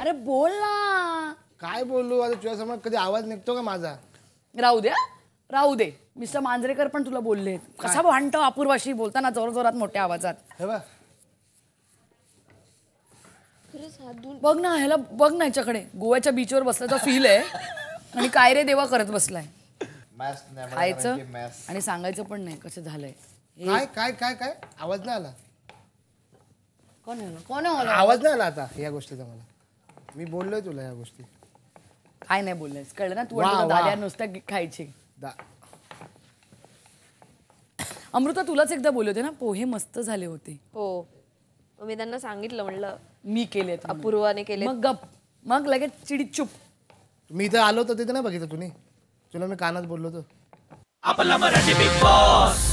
अरे बोल ना काय बोलू आता समोर कधी आवाज निघतो का माझा राहू दे राहू दे मिस्टर मांजरेकर पण तुला बोलले कसा भांडतो अपूर्वाशी बोलताना जोर जोरात मोठ्या आवाजात बघ ना ह्याला बघ ना याच्याकडे गोव्याच्या बीचवर बसल्याचा फील आहे आणि काय रे देवा करत बसलाय खायचं आणि सांगायचं पण नाही कसं झालंय काय काय काय काय आवाज नाही आला कोण कोण आवाज नाही आला आता या गोष्टीचा मला मी बोललोय तुला या गोष्टी काय नाही बोललेस कळलं ना तू दादा नुसतं खायची अमृता तुलाच एकदा बोलले होते ना पोहे मस्त झाले होते हो मी त्यांना सांगितलं म्हणलं मी केले अपूर्वाने केले मग गप मग लगेच चिडी चुप मी इथं आलो होतो तिथे नाही बघितलं तुम्ही तुला मी कानात बोललो होतो आपला मराठी बिग बॉस